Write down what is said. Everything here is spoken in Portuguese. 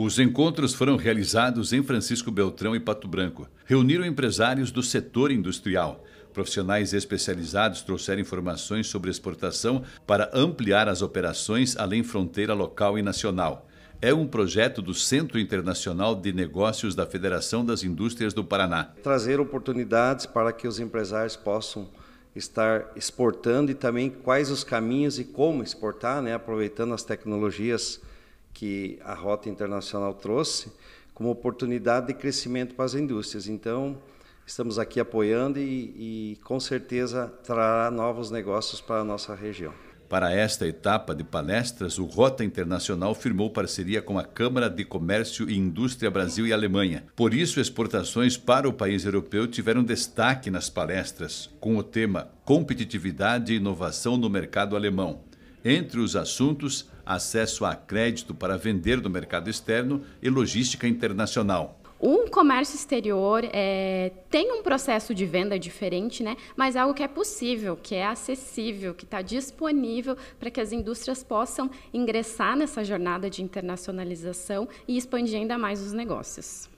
Os encontros foram realizados em Francisco Beltrão e Pato Branco. Reuniram empresários do setor industrial. Profissionais especializados trouxeram informações sobre exportação para ampliar as operações além fronteira local e nacional. É um projeto do Centro Internacional de Negócios da Federação das Indústrias do Paraná. Trazer oportunidades para que os empresários possam estar exportando e também quais os caminhos e como exportar, né? aproveitando as tecnologias que a rota internacional trouxe como oportunidade de crescimento para as indústrias. Então, estamos aqui apoiando e, e com certeza trará novos negócios para a nossa região. Para esta etapa de palestras, o Rota Internacional firmou parceria com a Câmara de Comércio e Indústria Brasil e Alemanha. Por isso, exportações para o país europeu tiveram destaque nas palestras, com o tema Competitividade e Inovação no Mercado Alemão. Entre os assuntos, acesso a crédito para vender no mercado externo e logística internacional. O comércio exterior é, tem um processo de venda diferente, né? mas algo que é possível, que é acessível, que está disponível para que as indústrias possam ingressar nessa jornada de internacionalização e expandir ainda mais os negócios.